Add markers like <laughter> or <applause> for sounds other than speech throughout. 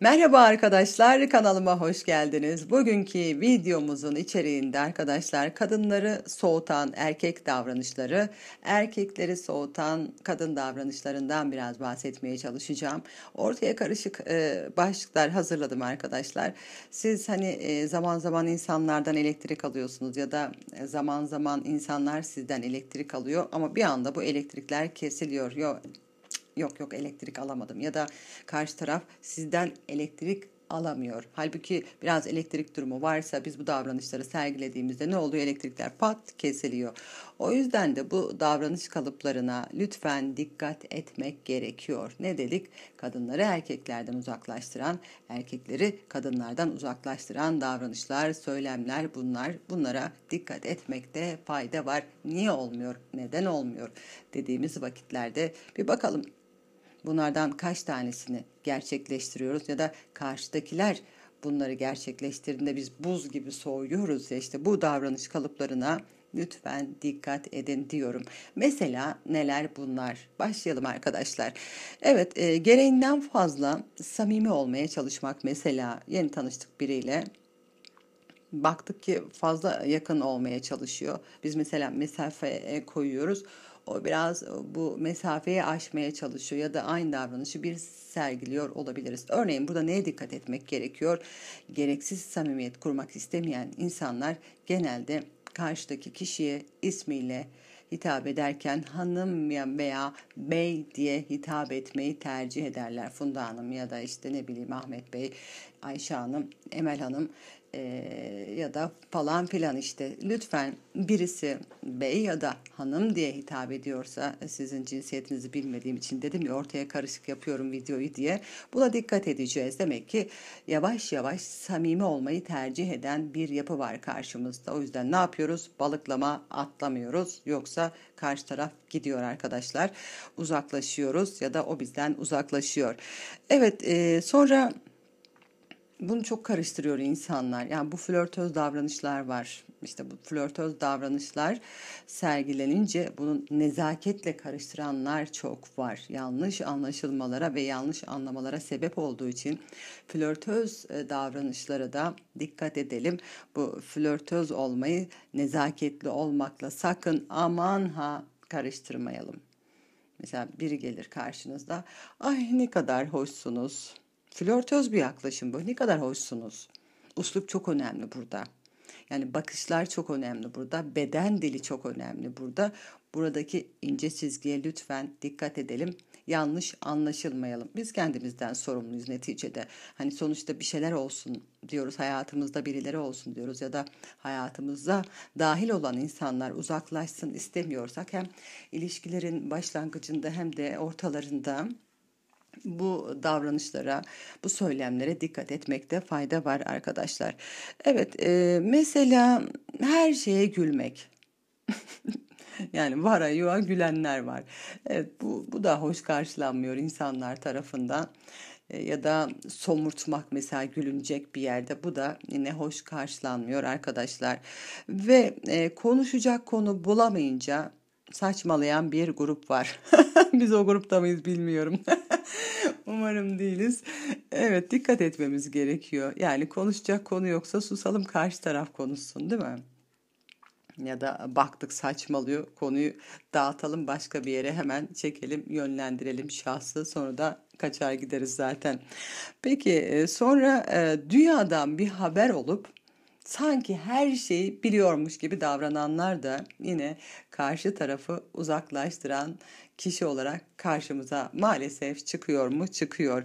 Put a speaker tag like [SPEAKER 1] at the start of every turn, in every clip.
[SPEAKER 1] Merhaba arkadaşlar kanalıma hoş geldiniz. Bugünkü videomuzun içeriğinde arkadaşlar kadınları soğutan erkek davranışları, erkekleri soğutan kadın davranışlarından biraz bahsetmeye çalışacağım. Ortaya karışık e, başlıklar hazırladım arkadaşlar. Siz hani e, zaman zaman insanlardan elektrik alıyorsunuz ya da e, zaman zaman insanlar sizden elektrik alıyor ama bir anda bu elektrikler kesiliyor. Yo, yok yok elektrik alamadım ya da karşı taraf sizden elektrik alamıyor. Halbuki biraz elektrik durumu varsa biz bu davranışları sergilediğimizde ne oluyor? Elektrikler pat kesiliyor. O yüzden de bu davranış kalıplarına lütfen dikkat etmek gerekiyor. Ne dedik? Kadınları erkeklerden uzaklaştıran, erkekleri kadınlardan uzaklaştıran davranışlar, söylemler bunlar. Bunlara dikkat etmekte fayda var. Niye olmuyor? Neden olmuyor? Dediğimiz vakitlerde bir bakalım bunlardan kaç tanesini gerçekleştiriyoruz ya da karşıdakiler bunları gerçekleştirdiğinde biz buz gibi soğuyoruz ya işte bu davranış kalıplarına lütfen dikkat edin diyorum. Mesela neler bunlar? Başlayalım arkadaşlar. Evet e, gereğinden fazla samimi olmaya çalışmak mesela yeni tanıştık biriyle baktık ki fazla yakın olmaya çalışıyor. Biz mesela mesafe koyuyoruz o biraz e, bu mesafeyi aşmaya çalışıyor ya da aynı davranışı bir sergiliyor olabiliriz. Örneğin burada neye dikkat etmek gerekiyor? Gereksiz samimiyet kurmak istemeyen insanlar genelde karşıdaki kişiye ismiyle hitap ederken hanım ya veya bey diye hitap etmeyi tercih ederler. Funda Hanım ya da işte ne bileyim Ahmet Bey Ayşe Hanım, Emel Hanım e, ya da falan filan işte lütfen birisi bey ya da hanım diye hitap ediyorsa sizin cinsiyetinizi bilmediğim için dedim ya ortaya karışık yapıyorum videoyu diye buna dikkat edeceğiz. Demek ki yavaş yavaş samimi olmayı tercih eden bir yapı var karşımızda. O yüzden ne yapıyoruz? Balıklama atlamıyoruz yoksa karşı taraf gidiyor arkadaşlar. Uzaklaşıyoruz ya da o bizden uzaklaşıyor. Evet e, sonra bunu çok karıştırıyor insanlar. Yani bu flörtöz davranışlar var. İşte bu flörtöz davranışlar sergilenince bunu nezaketle karıştıranlar çok var. Yanlış anlaşılmalara ve yanlış anlamalara sebep olduğu için flörtöz e, davranışlara da dikkat edelim. Bu flörtöz olmayı nezaketli olmakla sakın aman ha karıştırmayalım. Mesela biri gelir karşınızda. Ay ne kadar hoşsunuz flörtöz bir yaklaşım bu. Ne kadar hoşsunuz. Uslup çok önemli burada. Yani bakışlar çok önemli burada. Beden dili çok önemli burada. Buradaki ince çizgiye lütfen dikkat edelim. Yanlış anlaşılmayalım. Biz kendimizden sorumluyuz neticede. Hani sonuçta bir şeyler olsun diyoruz. Hayatımızda birileri olsun diyoruz ya da hayatımıza dahil olan insanlar uzaklaşsın istemiyorsak hem ilişkilerin başlangıcında hem de ortalarında bu davranışlara, bu söylemlere dikkat etmekte fayda var arkadaşlar. Evet, e, mesela her şeye gülmek. <laughs> yani vara yuva gülenler var. Evet, bu, bu da hoş karşılanmıyor insanlar tarafından e, ya da somurtmak mesela gülünecek bir yerde bu da yine hoş karşılanmıyor arkadaşlar ve e, konuşacak konu bulamayınca saçmalayan bir grup var. <laughs> Biz o grupta mıyız bilmiyorum. <laughs> Umarım değiliz. Evet dikkat etmemiz gerekiyor. Yani konuşacak konu yoksa susalım karşı taraf konuşsun değil mi? Ya da baktık saçmalıyor konuyu dağıtalım başka bir yere hemen çekelim yönlendirelim şahsı sonra da kaçar gideriz zaten. Peki e, sonra e, dünyadan bir haber olup sanki her şeyi biliyormuş gibi davrananlar da yine karşı tarafı uzaklaştıran kişi olarak karşımıza maalesef çıkıyor mu çıkıyor.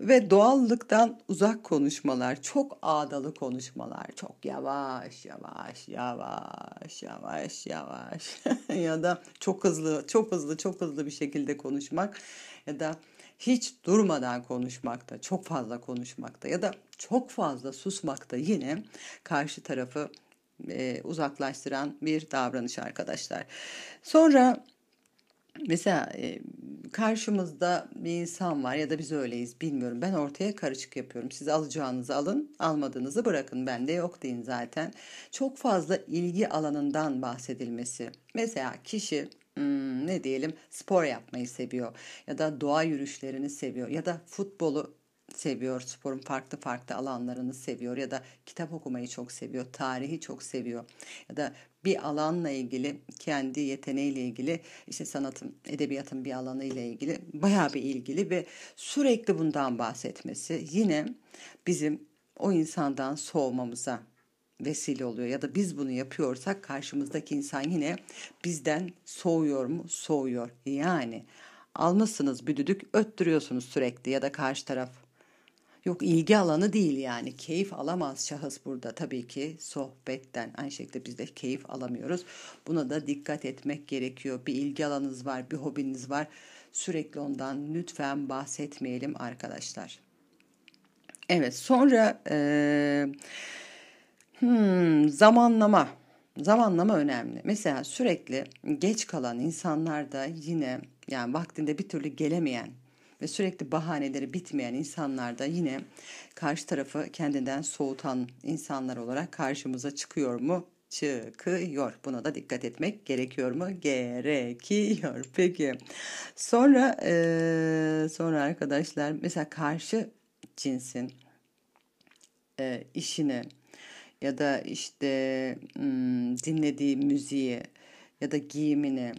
[SPEAKER 1] Ve doğallıktan uzak konuşmalar, çok ağdalı konuşmalar, çok yavaş yavaş yavaş yavaş yavaş <laughs> ya da çok hızlı çok hızlı çok hızlı bir şekilde konuşmak ya da hiç durmadan konuşmakta, çok fazla konuşmakta ya da çok fazla susmak da yine karşı tarafı e, uzaklaştıran bir davranış arkadaşlar. Sonra mesela e, karşımızda bir insan var ya da biz öyleyiz bilmiyorum. Ben ortaya karışık yapıyorum. Siz alacağınızı alın, almadığınızı bırakın. Bende yok deyin zaten. Çok fazla ilgi alanından bahsedilmesi. Mesela kişi Hmm, ne diyelim spor yapmayı seviyor ya da doğa yürüyüşlerini seviyor ya da futbolu seviyor, sporun farklı farklı alanlarını seviyor ya da kitap okumayı çok seviyor, tarihi çok seviyor ya da bir alanla ilgili kendi yeteneğiyle ilgili işte sanatın, edebiyatın bir alanı ile ilgili bayağı bir ilgili ve sürekli bundan bahsetmesi yine bizim o insandan soğumamıza vesile oluyor ya da biz bunu yapıyorsak karşımızdaki insan yine bizden soğuyor mu? Soğuyor. Yani almışsınız düdük öttürüyorsunuz sürekli ya da karşı taraf Yok ilgi alanı değil yani. Keyif alamaz şahıs burada tabii ki sohbetten. Aynı şekilde biz de keyif alamıyoruz. Buna da dikkat etmek gerekiyor. Bir ilgi alanınız var, bir hobiniz var. Sürekli ondan lütfen bahsetmeyelim arkadaşlar. Evet sonra ee, hmm, zamanlama. Zamanlama önemli. Mesela sürekli geç kalan insanlar da yine yani vaktinde bir türlü gelemeyen ve sürekli bahaneleri bitmeyen insanlar da yine karşı tarafı kendinden soğutan insanlar olarak karşımıza çıkıyor mu? Çıkıyor. Buna da dikkat etmek gerekiyor mu? Gerekiyor. Peki. Sonra e, sonra arkadaşlar mesela karşı cinsin e, işini ya da işte hmm, dinlediği müziği ya da giyimini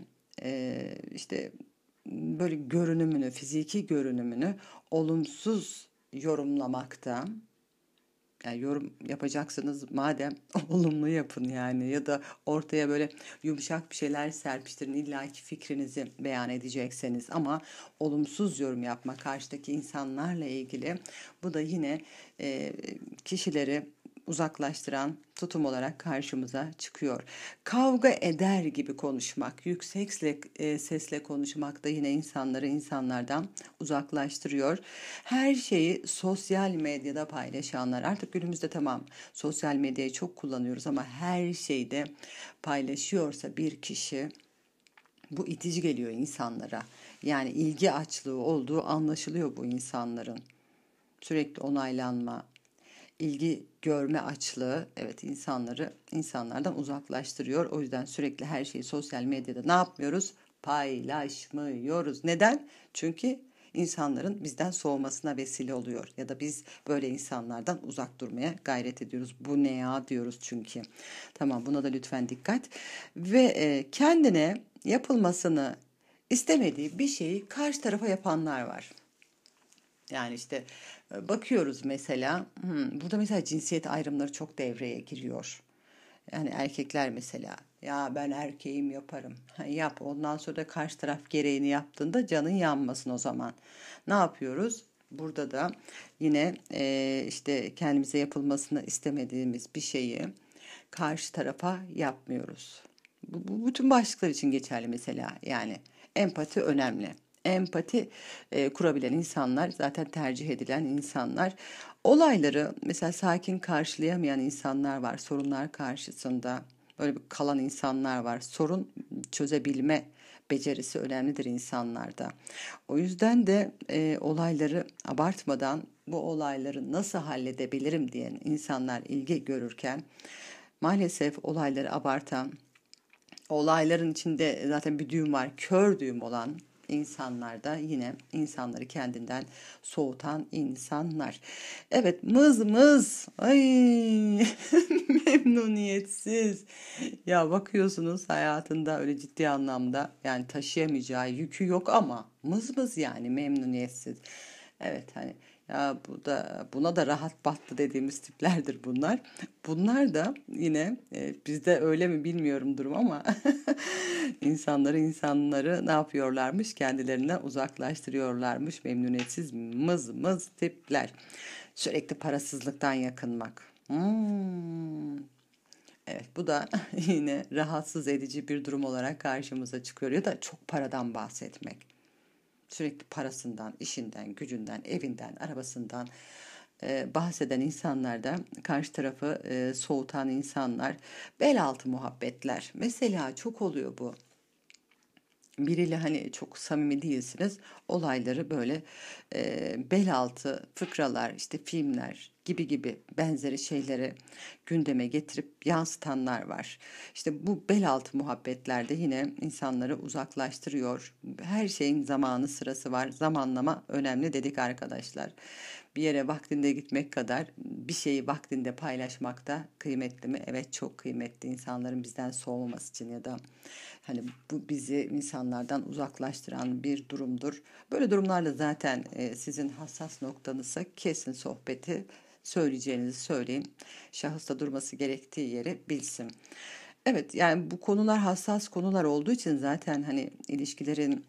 [SPEAKER 1] e, işte böyle görünümünü, fiziki görünümünü olumsuz yorumlamakta yani yorum yapacaksınız madem <laughs> olumlu yapın yani ya da ortaya böyle yumuşak bir şeyler serpiştirin illaki fikrinizi beyan edecekseniz ama olumsuz yorum yapma karşıdaki insanlarla ilgili bu da yine e, kişileri uzaklaştıran tutum olarak karşımıza çıkıyor. Kavga eder gibi konuşmak, yüksek e, sesle konuşmak da yine insanları insanlardan uzaklaştırıyor. Her şeyi sosyal medyada paylaşanlar artık günümüzde tamam sosyal medyayı çok kullanıyoruz ama her şeyi de paylaşıyorsa bir kişi bu itici geliyor insanlara. Yani ilgi açlığı olduğu anlaşılıyor bu insanların. Sürekli onaylanma, ilgi görme açlığı evet insanları insanlardan uzaklaştırıyor. O yüzden sürekli her şeyi sosyal medyada ne yapmıyoruz? Paylaşmıyoruz. Neden? Çünkü insanların bizden soğumasına vesile oluyor ya da biz böyle insanlardan uzak durmaya gayret ediyoruz. Bu ne ya diyoruz çünkü. Tamam buna da lütfen dikkat ve e, kendine yapılmasını istemediği bir şeyi karşı tarafa yapanlar var. Yani işte e, bakıyoruz mesela hmm, burada mesela cinsiyet ayrımları çok devreye giriyor. Yani erkekler mesela ya ben erkeğim yaparım. yap ondan sonra da karşı taraf gereğini yaptığında canın yanmasın o zaman. Ne yapıyoruz? Burada da yine e, işte kendimize yapılmasını istemediğimiz bir şeyi karşı tarafa yapmıyoruz. Bu, bu bütün başlıklar için geçerli mesela yani empati önemli empati e, kurabilen insanlar zaten tercih edilen insanlar. Olayları mesela sakin karşılayamayan insanlar var sorunlar karşısında. Böyle bir kalan insanlar var. Sorun çözebilme becerisi önemlidir insanlarda. O yüzden de e, olayları abartmadan bu olayları nasıl halledebilirim diyen insanlar ilgi görürken maalesef olayları abartan, olayların içinde zaten bir düğüm var, kör düğüm olan insanlar da yine insanları kendinden soğutan insanlar. Evet mız mız ay <laughs> memnuniyetsiz. Ya bakıyorsunuz hayatında öyle ciddi anlamda yani taşıyamayacağı yükü yok ama mız mız yani memnuniyetsiz. Evet hani ya bu da buna da rahat battı dediğimiz tiplerdir bunlar. Bunlar da yine e, bizde öyle mi bilmiyorum durum ama <laughs> insanları insanları ne yapıyorlarmış kendilerinden uzaklaştırıyorlarmış memnuniyetsiz mız mız tipler. Sürekli parasızlıktan yakınmak. Hmm. Evet bu da <laughs> yine rahatsız edici bir durum olarak karşımıza çıkıyor ya da çok paradan bahsetmek sürekli parasından, işinden, gücünden, evinden, arabasından e, bahseden insanlardan karşı tarafı e, soğutan insanlar, bel altı muhabbetler. Mesela çok oluyor bu biriyle hani çok samimi değilsiniz. Olayları böyle e, bel altı fıkralar işte filmler gibi gibi benzeri şeyleri gündeme getirip yansıtanlar var. İşte bu bel altı muhabbetlerde yine insanları uzaklaştırıyor. Her şeyin zamanı sırası var. Zamanlama önemli dedik arkadaşlar bir yere vaktinde gitmek kadar bir şeyi vaktinde paylaşmak da kıymetli mi? Evet çok kıymetli insanların bizden soğumaması için ya da hani bu bizi insanlardan uzaklaştıran bir durumdur. Böyle durumlarla zaten e, sizin hassas noktanızsa kesin sohbeti söyleyeceğinizi söyleyin. Şahısta durması gerektiği yeri bilsin. Evet yani bu konular hassas konular olduğu için zaten hani ilişkilerin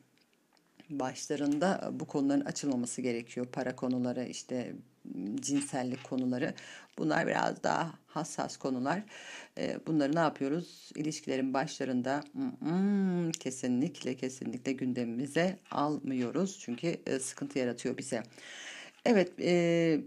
[SPEAKER 1] başlarında e, bu konuların açılmaması gerekiyor. Para konuları, işte cinsellik konuları. Bunlar biraz daha hassas konular. E, bunları ne yapıyoruz? İlişkilerin başlarında mm, mm, kesinlikle kesinlikle gündemimize almıyoruz. Çünkü e, sıkıntı yaratıyor bize. Evet,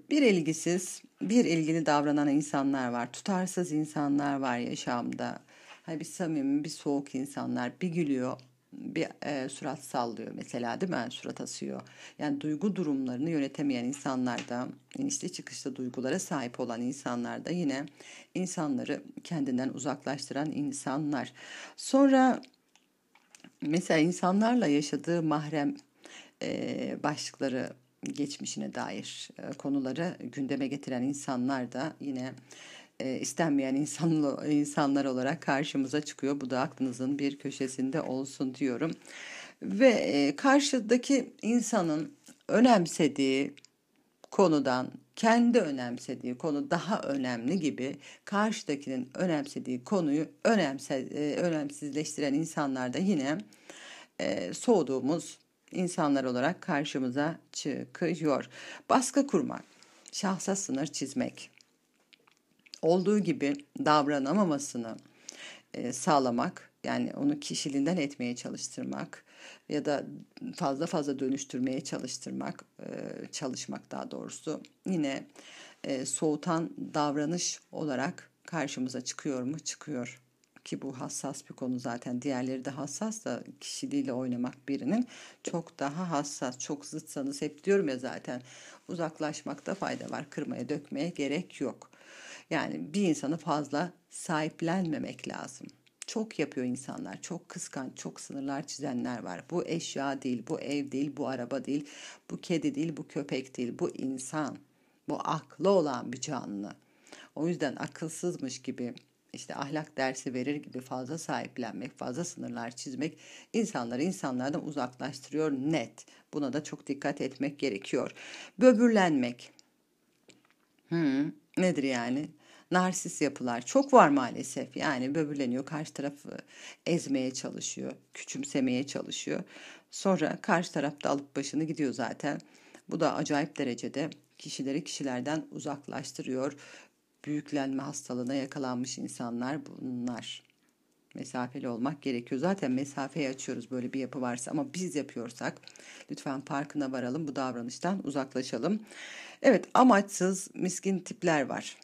[SPEAKER 1] bir ilgisiz, bir ilgili davranan insanlar var. Tutarsız insanlar var yaşamda. Hani bir samimi, bir soğuk insanlar. Bir gülüyor, bir e, surat sallıyor mesela değil mi? Yani surat asıyor. Yani duygu durumlarını yönetemeyen insanlarda, inişli çıkışta duygulara sahip olan insanlarda yine insanları kendinden uzaklaştıran insanlar. Sonra mesela insanlarla yaşadığı mahrem e, başlıkları geçmişine dair e, konuları gündeme getiren insanlar da yine e, istenmeyen insanlı, insanlar olarak karşımıza çıkıyor. Bu da aklınızın bir köşesinde olsun diyorum. Ve e, karşıdaki insanın önemsediği konudan kendi önemsediği konu daha önemli gibi karşıdakinin önemsediği konuyu önemse, e, önemsizleştiren insanlarda yine e, soğuduğumuz insanlar olarak karşımıza çıkıyor. Baskı kurmak, şahsa sınır çizmek, olduğu gibi davranamamasını e, sağlamak yani onu kişiliğinden etmeye çalıştırmak ya da fazla fazla dönüştürmeye çalıştırmak, e, çalışmak daha doğrusu yine e, soğutan davranış olarak karşımıza çıkıyor mu? Çıkıyor ki bu hassas bir konu zaten diğerleri de hassas da kişiliğiyle oynamak birinin çok daha hassas çok zıtsanız hep diyorum ya zaten uzaklaşmakta fayda var kırmaya dökmeye gerek yok yani bir insanı fazla sahiplenmemek lazım. Çok yapıyor insanlar. Çok kıskan, çok sınırlar çizenler var. Bu eşya değil, bu ev değil, bu araba değil, bu kedi değil, bu köpek değil, bu insan. Bu aklı olan bir canlı. O yüzden akılsızmış gibi işte ahlak dersi verir gibi fazla sahiplenmek, fazla sınırlar çizmek insanları insanlardan uzaklaştırıyor net. Buna da çok dikkat etmek gerekiyor. Böbürlenmek. Hmm, nedir yani? Narsist yapılar çok var maalesef. Yani böbürleniyor, karşı tarafı e, ezmeye çalışıyor, küçümsemeye çalışıyor. Sonra karşı taraf da alıp başını gidiyor zaten. Bu da acayip derecede kişileri kişilerden uzaklaştırıyor. Büyüklenme hastalığına yakalanmış insanlar bunlar mesafeli olmak gerekiyor. Zaten mesafeyi açıyoruz böyle bir yapı varsa ama biz yapıyorsak lütfen farkına varalım bu davranıştan uzaklaşalım. Evet amaçsız miskin tipler var.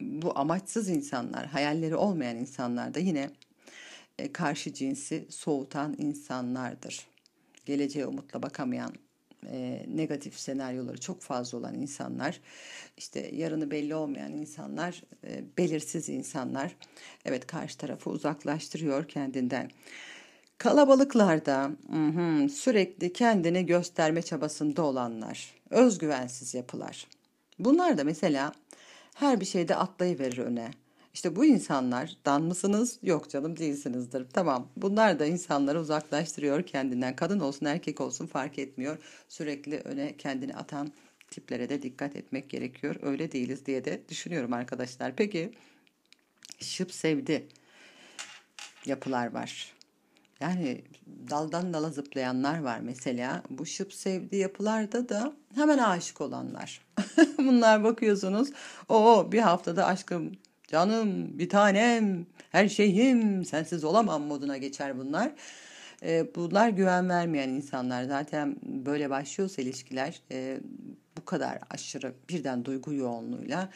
[SPEAKER 1] Bu amaçsız insanlar, hayalleri olmayan insanlar da yine e, karşı cinsi soğutan insanlardır. Geleceğe umutla bakamayan e, negatif senaryoları çok fazla olan insanlar, işte yarını belli olmayan insanlar, e, belirsiz insanlar, evet karşı tarafı uzaklaştırıyor kendinden. Kalabalıklarda hı, sürekli kendini gösterme çabasında olanlar, özgüvensiz yapılar. Bunlar da mesela her bir şeyde atlayıverir öne. İşte bu insanlardan mısınız? Yok canım değilsinizdir. Tamam bunlar da insanları uzaklaştırıyor kendinden. Kadın olsun erkek olsun fark etmiyor. Sürekli öne kendini atan tiplere de dikkat etmek gerekiyor. Öyle değiliz diye de düşünüyorum arkadaşlar. Peki şıp sevdi yapılar var. Yani daldan dala zıplayanlar var mesela. Bu şıp sevdi yapılarda da hemen aşık olanlar. <laughs> Bunlar bakıyorsunuz. Oo bir haftada aşkım canım, bir tanem, her şeyim, sensiz olamam moduna geçer bunlar. E, bunlar güven vermeyen insanlar. Zaten böyle başlıyorsa ilişkiler e, bu kadar aşırı birden duygu yoğunluğuyla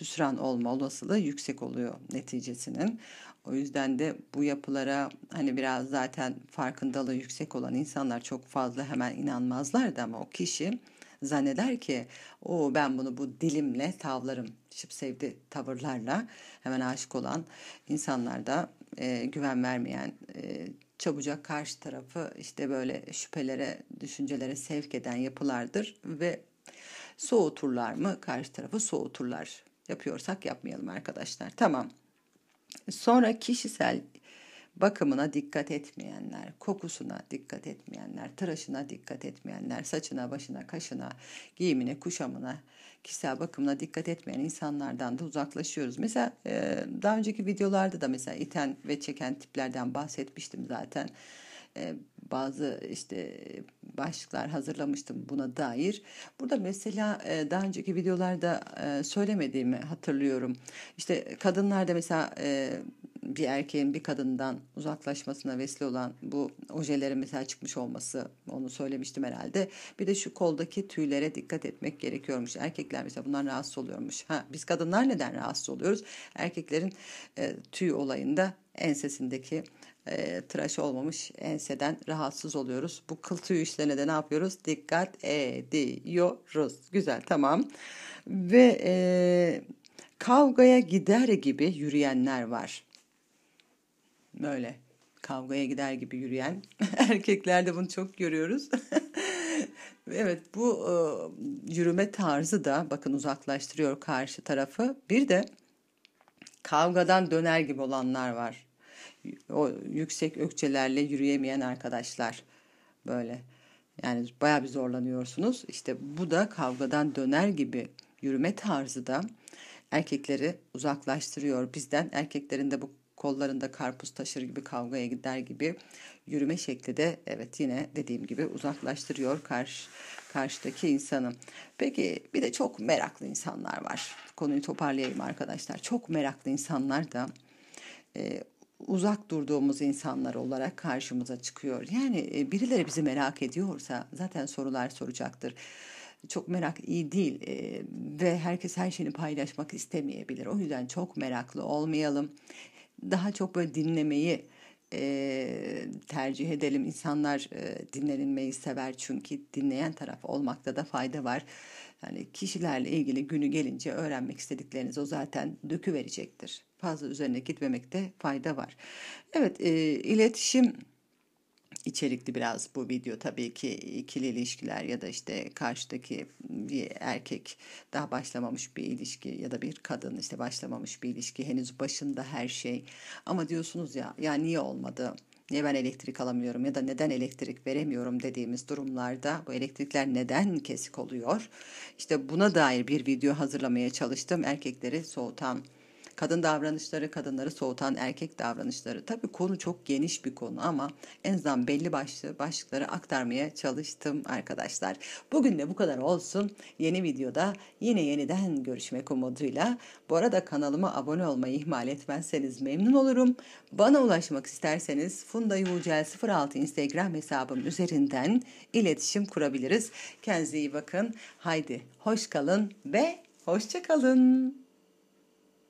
[SPEAKER 1] hüsran olma olasılığı yüksek oluyor neticesinin. O yüzden de bu yapılara hani biraz zaten farkındalığı yüksek olan insanlar çok fazla hemen inanmazlar da ama o kişi Zanneder ki o ben bunu bu dilimle tavlarım. Şıp sevdi tavırlarla hemen aşık olan insanlarda e, güven vermeyen e, çabucak karşı tarafı işte böyle şüphelere, düşüncelere sevk eden yapılardır ve soğuturlar mı? Karşı tarafı soğuturlar. Yapıyorsak yapmayalım arkadaşlar. Tamam. Sonra kişisel bakımına dikkat etmeyenler, kokusuna dikkat etmeyenler, tıraşına dikkat etmeyenler, saçına, başına, kaşına, giyimine, kuşamına, kişisel bakımına dikkat etmeyen insanlardan da uzaklaşıyoruz. Mesela e, daha önceki videolarda da mesela iten ve çeken tiplerden bahsetmiştim zaten. E, bazı işte başlıklar hazırlamıştım buna dair. Burada mesela e, daha önceki videolarda söylemediğimi hatırlıyorum. İşte kadınlarda mesela bir erkeğin bir kadından uzaklaşmasına vesile olan bu ojelerin mesela çıkmış olması onu söylemiştim herhalde. Bir de şu koldaki tüylere dikkat etmek gerekiyormuş. Erkekler mesela bundan rahatsız oluyormuş. Ha, biz kadınlar neden rahatsız oluyoruz? Erkeklerin e, tüy olayında ensesindeki e, tıraş olmamış enseden rahatsız oluyoruz. Bu kıl tüyü işlerine de ne yapıyoruz? Dikkat ediyoruz. Güzel tamam. Ve e, kavgaya gider gibi yürüyenler var böyle kavgaya gider gibi yürüyen <laughs> erkeklerde bunu çok görüyoruz. <laughs> evet bu e, yürüme tarzı da bakın uzaklaştırıyor karşı tarafı. Bir de kavgadan döner gibi olanlar var. O yüksek ökçelerle yürüyemeyen arkadaşlar böyle. Yani bayağı bir zorlanıyorsunuz. İşte bu da kavgadan döner gibi yürüme tarzı da erkekleri uzaklaştırıyor. Bizden erkeklerin de bu kollarında karpuz taşır gibi kavgaya gider gibi yürüme şekli de evet yine dediğim gibi uzaklaştırıyor karşı karşıdaki insanı. Peki bir de çok meraklı insanlar var. Konuyu toparlayayım arkadaşlar. Çok meraklı insanlar da e, uzak durduğumuz insanlar olarak karşımıza çıkıyor. Yani e, birileri bizi merak ediyorsa zaten sorular soracaktır. Çok merak iyi değil e, ve herkes her şeyini paylaşmak istemeyebilir. O yüzden çok meraklı olmayalım daha çok böyle dinlemeyi e, tercih edelim. İnsanlar e, dinlenilmeyi sever çünkü dinleyen taraf olmakta da fayda var. Yani kişilerle ilgili günü gelince öğrenmek istedikleriniz o zaten dökü verecektir. Fazla üzerine gitmemekte fayda var. Evet e, iletişim içerikli biraz bu video tabii ki ikili ilişkiler ya da işte karşıdaki bir erkek daha başlamamış bir ilişki ya da bir kadın işte başlamamış bir ilişki henüz başında her şey ama diyorsunuz ya ya niye olmadı niye ben elektrik alamıyorum ya da neden elektrik veremiyorum dediğimiz durumlarda bu elektrikler neden kesik oluyor? işte buna dair bir video hazırlamaya çalıştım. Erkekleri soğutan Kadın davranışları kadınları soğutan erkek davranışları. Tabii konu çok geniş bir konu ama en azından belli başlı başlıkları aktarmaya çalıştım arkadaşlar. Bugün de bu kadar olsun. Yeni videoda yine yeniden görüşmek umuduyla. Bu arada kanalıma abone olmayı ihmal etmezseniz memnun olurum. Bana ulaşmak isterseniz Funda Yuğcel 06 Instagram hesabım üzerinden iletişim kurabiliriz. Kendinize iyi bakın. Haydi hoş kalın ve hoşça kalın.